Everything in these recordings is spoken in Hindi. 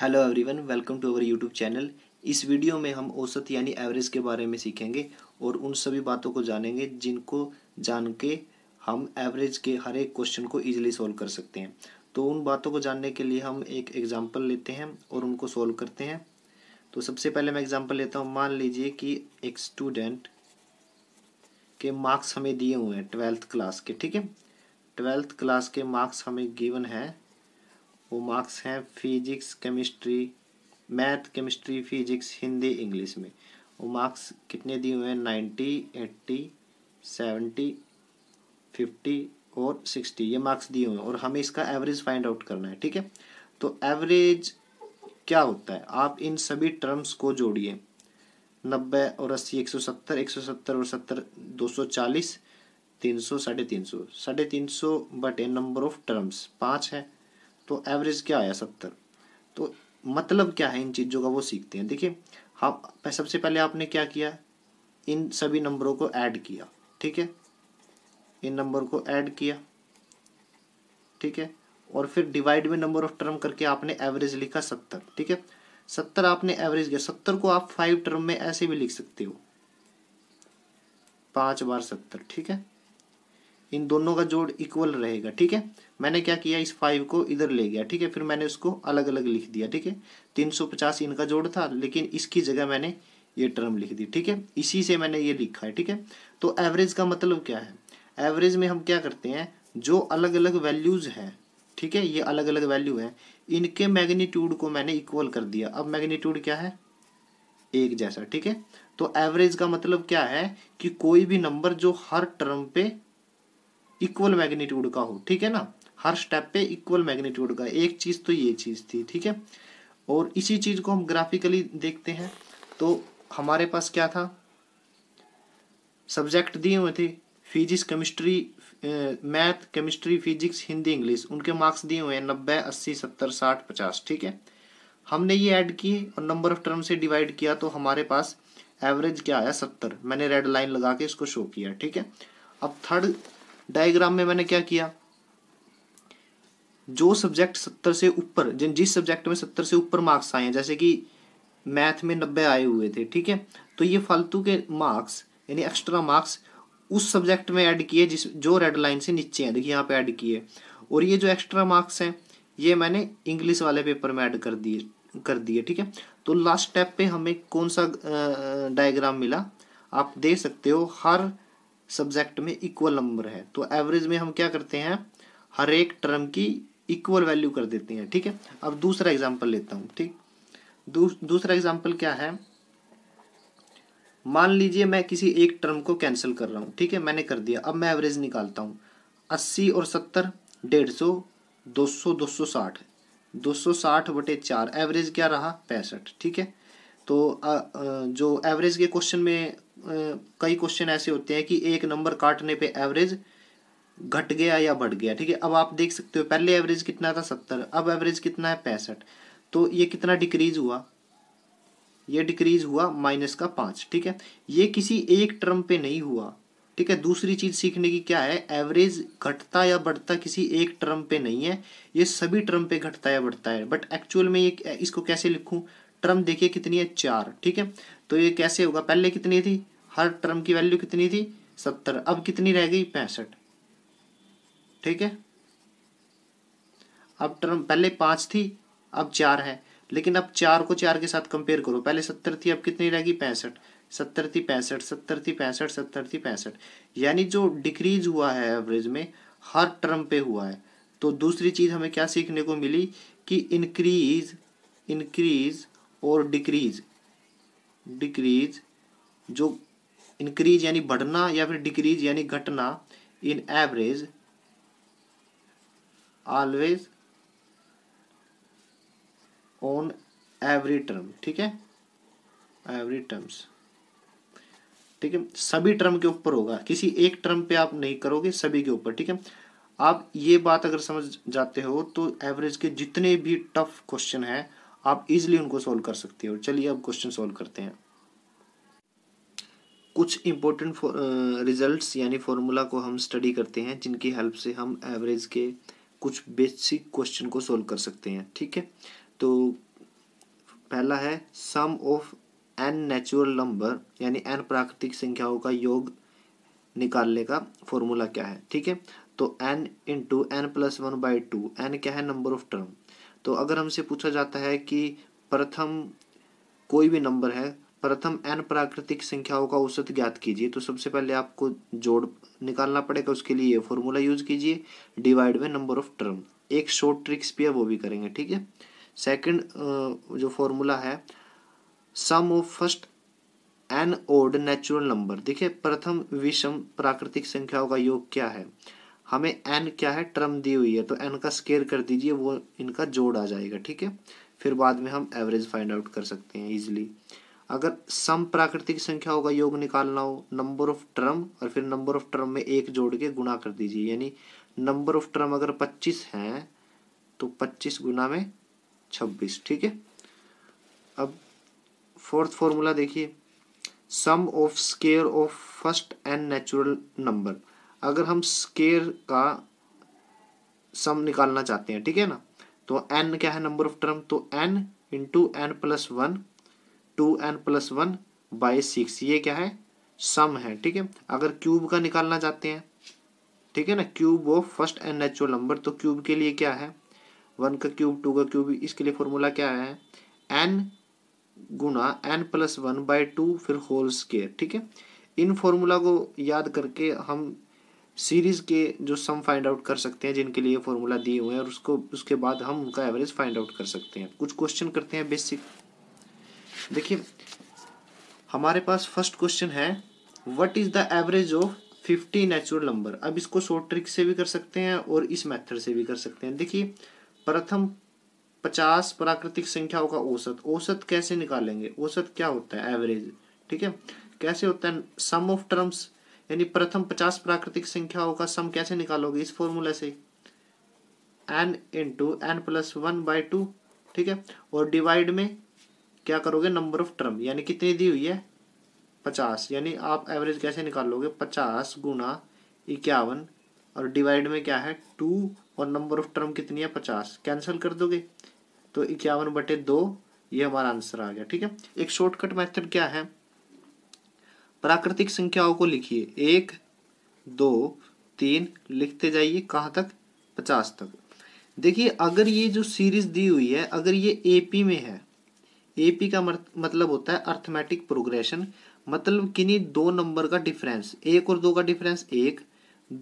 hello everyone welcome to our YouTube channel इस वीडियो में हम औसत यानी एवरेज के बारे में सीखेंगे और उन सभी बातों को जानेंगे जिनको जान के हम एवरेज के हर एक क्वेश्चन को ईजिली सॉल्व कर सकते हैं तो उन बातों को जानने के लिए हम एक एग्जाम्पल लेते हैं और उनको सॉल्व करते हैं तो सबसे पहले मैं एग्जाम्पल लेता हूँ मान लीजिए कि एक स्टूडेंट के मार्क्स हमें दिए हुए हैं ट्वेल्थ क्लास के ठीक है ट्वेल्थ क्लास के मार्क्स हमें गिवन है वो मार्क्स हैं physics chemistry math chemistry physics Hindi English में वो मार्क्स कितने दिए हुए हैं नाइन्टी एट्टी सेवेंटी फिफ्टी और सिक्सटी ये मार्क्स दिए हुए हैं और हमें इसका एवरेज फाइंड आउट करना है ठीक है तो एवरेज क्या होता है आप इन सभी टर्म्स को जोड़िए नब्बे और अस्सी एक सौ सत्तर एक सौ सत्तर और सत्तर दो सौ चालीस तीन सौ साढ़े तीन सौ साढ़े तीन सौ but a number of terms पाँच है तो एवरेज क्या आया सत्तर तो मतलब क्या है इन चीज़ों का वो सीखते हैं देखिए हम हाँ, सबसे पहले आपने क्या किया इन सभी नंबरों को ऐड किया ठीक है इन नंबर को ऐड किया ठीक है और फिर डिवाइड में नंबर ऑफ टर्म करके आपने एवरेज लिखा सत्तर ठीक है सत्तर आपने एवरेज किया सत्तर को आप फाइव टर्म में ऐसे भी लिख सकते हो पांच बार सत्तर ठीक है इन दोनों का जोड़ इक्वल रहेगा ठीक है मैंने क्या किया इस फाइव को इधर ले गया ठीक है फिर मैंने उसको अलग अलग लिख दिया ठीक है तीन सौ पचास इनका जोड़ था लेकिन इसकी जगह मैंने ये टर्म लिख दी ठीक है इसी से मैंने ये लिखा है ठीक है तो एवरेज का मतलब क्या है एवरेज में हम क्या करते हैं जो अलग अलग वैल्यूज़ हैं ठीक है ये अलग अलग वैल्यू है इनके मैग्नीट्यूड को मैंने इक्वल कर दिया अब मैग्नीट्यूड क्या है एक जैसा ठीक है तो एवरेज का मतलब क्या है कि कोई भी नंबर जो हर टर्म पे इक्वल मैग्नीट्यूड का हो ठीक है ना हर स्टेप पे इक्वल मैग्नीट्यूड का एक चीज़ तो ये चीज़ थी ठीक है और इसी चीज़ को हम ग्राफिकली देखते हैं तो हमारे पास क्या था सब्जेक्ट दिए हुए थे physics chemistry math chemistry physics Hindi English उनके मार्क्स दिए हुए हैं नब्बे अस्सी सत्तर साठ पचास ठीक है हमने ये ऐड किए और नंबर ऑफ टर्म से डिवाइड किया तो हमारे पास एवरेज क्या आया सत्तर मैंने रेड लाइन लगा के इसको शो किया ठीक है अब थर्ड डायग्राम में मैंने क्या किया जो सब्जेक्ट सत्तर से ऊपर जिन जिस सब्जेक्ट में सत्तर से ऊपर मार्क्स आए हैं जैसे कि मैथ में नब्बे आए हुए थे ठीक है तो ये फालतू के मार्क्स यानी एक्स्ट्रा मार्क्स उस सब्जेक्ट में ऐड किए जिस जो रेड लाइन से नीचे हैं देखिए यहाँ पे ऐड किए और ये जो एक्स्ट्रा मार्क्स हैं ये मैंने इंग्लिश वाले पेपर में ऐड कर दिए कर दिए ठीक है तो लास्ट स्टेप पे हमें कौन सा डायग्राम मिला आप देख सकते हो हर सब्जेक्ट में इक्वल नंबर है तो एवरेज में हम क्या करते हैं हर एक टर्म की इक्वल वैल्यू कर देते हैं ठीक है अब दूसरा एग्जाम्पल लेता हूँ ठीक दू, दूसरा एग्जाम्पल क्या है मान लीजिए मैं किसी एक टर्म को कैंसिल कर रहा हूँ ठीक है मैंने कर दिया अब मैं एवरेज निकालता हूँ अस्सी और सत्तर डेढ़ सौ दो सौ दो सौ साठ दो सौ साठ बटे चार एवरेज क्या रहा पैंसठ ठीक है तो जो एवरेज के क्वेश्चन में कई क्वेश्चन ऐसे होते हैं कि एक नंबर काटने पे एवरेज घट गया या बढ़ गया ठीक है अब आप देख सकते हो पहले एवरेज कितना था सत्तर अब एवरेज कितना है पैंसठ तो ये कितना डिक्रीज हुआ ये डिक्रीज हुआ माइनस का पाँच ठीक है ये किसी एक टर्म पे नहीं हुआ ठीक है दूसरी चीज़ सीखने की क्या है एवरेज घटता या बढ़ता किसी एक टर्म पे नहीं है ये सभी टर्म पे घटता या बढ़ता है बट एक्चुअल में ये इसको कैसे लिखूं टर्म देखिए कितनी है चार ठीक है तो ये कैसे होगा पहले कितनी थी हर टर्म की वैल्यू कितनी थी सत्तर अब कितनी रह गई पैंसठ ठीक है अब टर्म पहले पांच थी अब चार है लेकिन अब चार को चार के साथ कंपेयर करो पहले सत्तर थी अब कितनी रहेगी पैंसठ सत्तर थी पैंसठ सत्तर थी पैंसठ सत्तर थी पैंसठ यानी जो डिक्रीज हुआ है एवरेज में हर टर्म पे हुआ है तो दूसरी चीज़ हमें क्या सीखने को मिली कि इनक्रीज इनक्रीज और डिक्रीज डिक्रीज जो इंक्रीज यानी बढ़ना या फिर डिक्रीज यानी घटना in average always on every term ठीक है एवरी टर्म्स ठीक है सभी टर्म के ऊपर होगा किसी एक टर्म पे आप नहीं करोगे सभी के ऊपर ठीक है आप ये बात अगर समझ जाते हो तो एवरेज के जितने भी टफ क्वेश्चन हैं आप इजिली उनको सॉल्व कर सकते हो चलिए अब क्वेश्चन सॉल्व करते हैं कुछ इम्पोर्टेंट रिजल्ट्स यानी फार्मूला को हम स्टडी करते हैं जिनकी हेल्प से हम एवरेज के कुछ बेसिक क्वेश्चन को सॉल्व कर सकते हैं ठीक है तो पहला है sum of n natural number यानी एन प्राकृतिक संख्याओं का योग निकालने का फॉर्मूला क्या है ठीक है तो n into n plus one by two n क्या है नंबर ऑफ टर्म तो अगर हमसे पूछा जाता है कि प्रथम कोई भी नंबर है प्रथम एन प्राकृतिक संख्याओं का औसत ज्ञात कीजिए तो सबसे पहले आपको जोड़ निकालना पड़ेगा उसके लिए ये फॉर्मूला यूज कीजिए divide by number of term एक शॉर्ट ट्रिक्स भी है वो भी करेंगे ठीक है सेकंड जो फॉर्मूला है sum of first n odd natural number देखिए प्रथम विषम प्राकृतिक संख्याओं का योग क्या है हमें एन क्या है टर्म दी हुई है तो एन का स्केयर कर दीजिए वो इनका जोड़ आ जाएगा ठीक है फिर बाद में हम एवरेज फाइंड आउट कर सकते हैं ईजिली अगर सम प्राकृतिक संख्याओं का योग निकालना हो नंबर ऑफ टर्म और फिर नंबर ऑफ टर्म में एक जोड़ के गुना कर दीजिए यानी नंबर ऑफ टर्म अगर पच्चीस हैं तो पच्चीस गुना में छब्बीस ठीक है अब फोर्थ फॉर्मूला देखिए sum of square of first n natural number अगर हम स्केयर का सम निकालना चाहते हैं ठीक है ना तो एन क्या है नंबर ऑफ टर्म तो n into n plus one two n plus one by six ये क्या है सम है ठीक है अगर क्यूब का निकालना चाहते हैं ठीक है ना क्यूब वो फर्स्ट एन नेचुरल नंबर तो क्यूब के लिए क्या है वन का क्यूब टू का क्यूब इसके लिए फॉर्मूला क्या है एन गुना n plus one by two फिर होल स्केयर ठीक है इन फॉर्मूला को याद करके हम सीरीज़ के जो सम फाइंड आउट कर सकते हैं जिनके लिए फॉर्मूला दिए हुए हैं और उसको उसके बाद हम उनका एवरेज फाइंड आउट कर सकते हैं कुछ क्वेश्चन करते हैं बेसिक देखिए हमारे पास फर्स्ट क्वेश्चन है what is the average of fifty natural number अब इसको शॉर्ट ट्रिक से भी कर सकते हैं और इस मेथड से भी कर सकते हैं देखिए प्रथम पचास प्राकृतिक संख्याओं का औसत औसत कैसे निकालेंगे औसत क्या होता है एवरेज ठीक है कैसे होता है सम ऑफ टर्म्स यानी प्रथम पचास प्राकृतिक संख्याओं का सम कैसे निकालोगे इस फॉर्मूला से n into n plus one by two ठीक है और डिवाइड में क्या करोगे नंबर ऑफ टर्म यानी कितनी दी हुई है पचास यानी आप एवरेज कैसे निकालोगे पचास गुना इक्यावन और डिवाइड में क्या है टू और नंबर ऑफ टर्म कितनी है पचास कैंसिल कर दोगे तो इक्यावन बटे दो ये हमारा आंसर आ गया ठीक है एक शॉर्टकट मेथड क्या है प्राकृतिक संख्याओं को लिखिए एक दो तीन लिखते जाइए कहाँ तक पचास तक देखिए अगर ये जो सीरीज दी हुई है अगर ये एपी में है एपी का मतलब होता है अर्थमेटिक प्रोग्रेशन मतलब किन्हीं दो नंबर का डिफरेंस एक और दो का डिफरेंस एक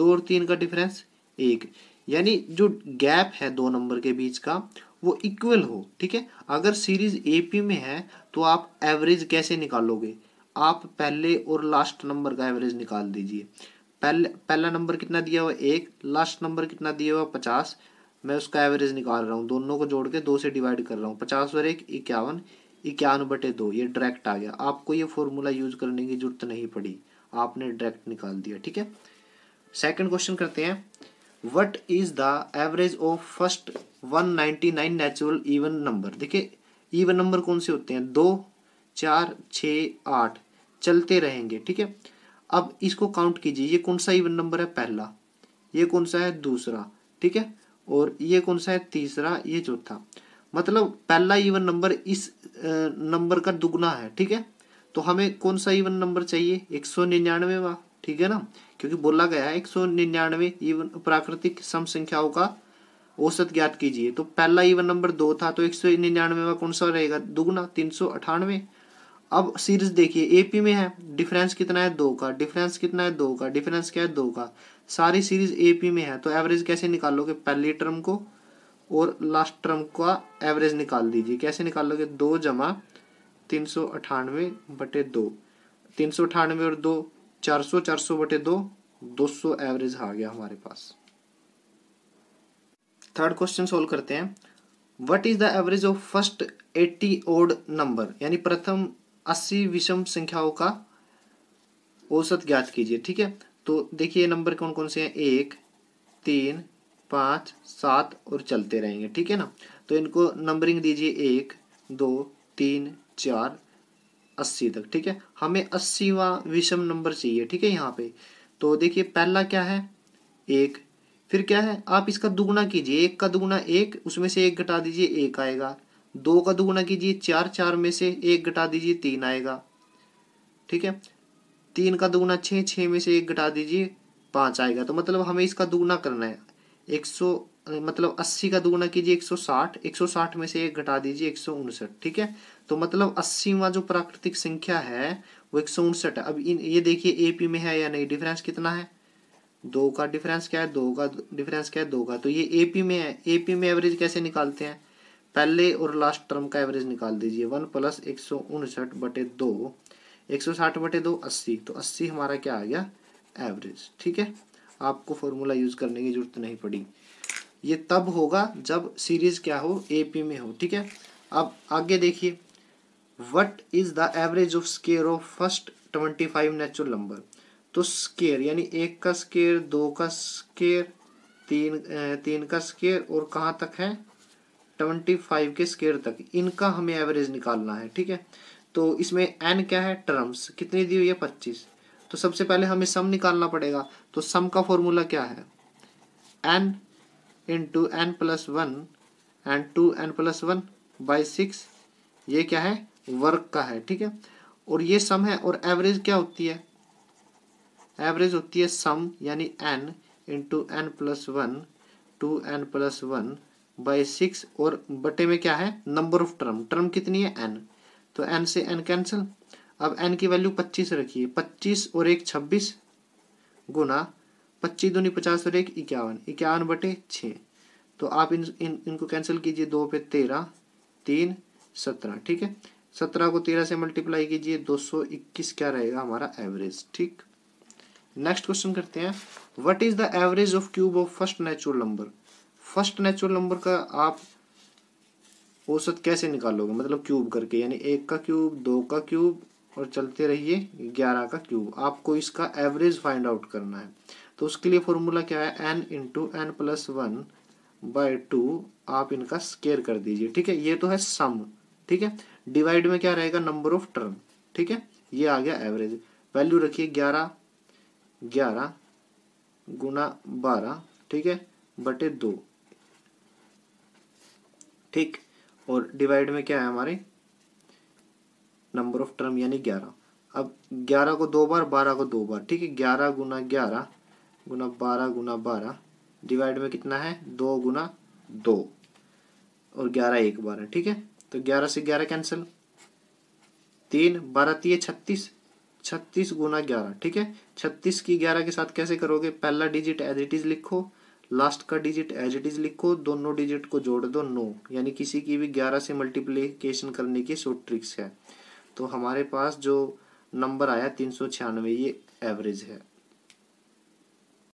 दो और तीन का डिफरेंस एक यानी जो गैप है दो नंबर के बीच का वो इक्वल हो ठीक है अगर सीरीज एपी में है तो आप एवरेज कैसे निकालोगे आप पहले और लास्ट नंबर का एवरेज निकाल दीजिए पहले पहला नंबर कितना दिया हुआ एक लास्ट नंबर कितना दिया हुआ पचास मैं उसका एवरेज निकाल रहा हूँ दोनों को जोड़ के दो से डिवाइड कर रहा हूँ पचास और एक इक्यावन इक्यावन बटे दो ये डायरेक्ट आ गया आपको ये फॉर्मूला यूज करने की जरूरत नहीं पड़ी आपने डायरेक्ट निकाल दिया ठीक है सेकंड क्वेश्चन करते हैं what is the average of first 199 natural even number देखिए इवन नंबर कौन से होते हैं दो चार छ आठ चलते रहेंगे ठीक है अब इसको काउंट कीजिए ये कौन सा इवन नंबर है पहला ये कौन सा है दूसरा ठीक है और ये कौन सा है तीसरा ये चौथा मतलब पहला इवन नंबर इस नंबर का दुगना है ठीक है तो हमें कौन सा इवन नंबर चाहिए एक सौ निन्यानवेवा ठीक है ना क्योंकि बोला गया है एक सौ निन्यानवे इवन प्राकृतिक सम संख्याओं का औसत ज्ञात कीजिए तो पहला इवन नंबर दो था तो एक सौ निन्यानवे कौन सा रहेगा दुगना तीन सौ अठानवे अब सीरीज देखिए एपी में है डिफरेंस कितना है दो का डिफरेंस कितना है दो का डिफरेंस क्या है दो का सारी सीरीज एपी में है तो एवरेज कैसे निकालोगे पहली टर्म को और लास्ट टर्म का एवरेज निकाल दीजिए कैसे निकालोगे दो जमा तीन सौ अठानवे बटे दो तीन सौ अठानवे और दो चार सौ चार सौ बटे दो दो सौ एवरेज आ गया हमारे पास थर्ड क्वेश्चन सोल्व करते हैं what is the average of first eighty odd number यानी प्रथम अस्सी विषम संख्याओं का औसत ज्ञात कीजिए ठीक है तो देखिए नंबर कौन कौन से हैं एक तीन पाँच सात और चलते रहेंगे ठीक है ना तो इनको नंबरिंग दीजिए एक दो तीन चार अस्सी तक ठीक है हमें अस्सीवा विषम नंबर चाहिए ठीक है यहाँ पे तो देखिए पहला क्या है एक फिर क्या है आप इसका दुगुना कीजिए एक का दुगुना एक उसमें से एक घटा दीजिए एक आएगा दो का दुगुना कीजिए चार चार में से एक घटा दीजिए तीन आएगा ठीक है तीन का दुगुना छः छः में से एक घटा दीजिए पाँच आएगा तो मतलब हमें इसका दुगुना करना है एक सौ मतलब अस्सी का दुगुना कीजिए एक सौ साठ एक सौ साठ में से एक घटा दीजिए एक सौ उनसठ ठीक है तो मतलब अस्सीवा जो प्राकृतिक संख्या है वो एक सौ उनसठ है अब इन ये देखिए ए पी में है या नहीं डिफरेंस कितना है दो का डिफरेंस क्या है दो का डिफरेंस क्या है दो का तो ये ए पी में है ए पी में एवरेज कैसे निकालते हैं पहले और लास्ट टर्म का एवरेज निकाल दीजिए वन प्लस एक सौ उनसठ बटे दो एक सौ साठ बटे दो अस्सी तो अस्सी हमारा क्या आ गया एवरेज ठीक है आपको फॉर्मूला यूज करने की जरूरत नहीं पड़ी ये तब होगा जब सीरीज क्या हो पी में हो ठीक है अब आगे देखिए what is the average of square of first twenty five natural number तो स्केयर यानी एक का स्केयर दो का स्केयर तीन तीन का स्केयर और कहाँ तक है ट्वेंटी फाइव के स्केयर तक इनका हमें एवरेज निकालना है ठीक है तो इसमें एन क्या है टर्म्स कितनी दी हुई है पच्चीस तो सबसे पहले हमें सम निकालना पड़ेगा तो सम का फॉर्मूला क्या है n into n plus one and two n plus one by six ये क्या है वर्क का है ठीक है और ये सम है और एवरेज क्या होती है एवरेज होती है सम यानी n into n plus one two n plus one by six और बटे में क्या है नंबर ऑफ टर्म टर्म कितनी है एन तो एन से एन कैंसिल अब एन की वैल्यू पच्चीस रखिए पच्चीस और एक छब्बीस गुना पच्चीस दूनी पचास और एक इक्यावन इक्यावन बटे छ तो आप इन इन इनको कैंसिल कीजिए दो पे तेरह तीन सत्रह ठीक है सत्रह को तेरह से मल्टीप्लाई कीजिए दो सौ इक्कीस क्या रहेगा हमारा एवरेज ठीक नेक्स्ट क्वेश्चन करते हैं what is the average of cube of first natural number first natural number का आप औसत कैसे निकालोगे मतलब क्यूब करके यानी एक का क्यूब दो का क्यूब और चलते रहिए ग्यारह का क्यूब आपको इसका एवरेज फाइंड आउट करना है तो उसके लिए फॉर्मूला क्या है n into n plus one by two आप इनका स्केयर कर दीजिए ठीक है ये तो है सम ठीक है डिवाइड में क्या रहेगा नंबर ऑफ टर्म ठीक है ये आ गया एवरेज वैल्यू रखिए ग्यारह ग्यारह गुना बारह ठीक है बटे दो ठीक और डिवाइड में क्या है हमारे नंबर ऑफ टर्म यानी ग्यारह अब ग्यारह को दो बार बारह को दो बार ठीक है ग्यारह गुना ग्यारह गुना बारह गुना बारह डिवाइड में कितना है दो गुना दो और ग्यारह एक बार है ठीक है तो ग्यारह से ग्यारह कैंसिल तीन बारह तीय छत्तीस छत्तीस गुना ग्यारह ठीक है छत्तीस की ग्यारह के साथ कैसे करोगे पहला डिजिट एज इट इज लिखो लास्ट का डिजिट एज इट इज लिखो दोनों डिजिट को जोड़ दो नो यानी किसी की भी ग्यारह से मल्टीप्लीकेशन करने की शॉर्ट ट्रिक्स है तो हमारे पास जो नंबर आया तीन सौ छियानवे ये एवरेज है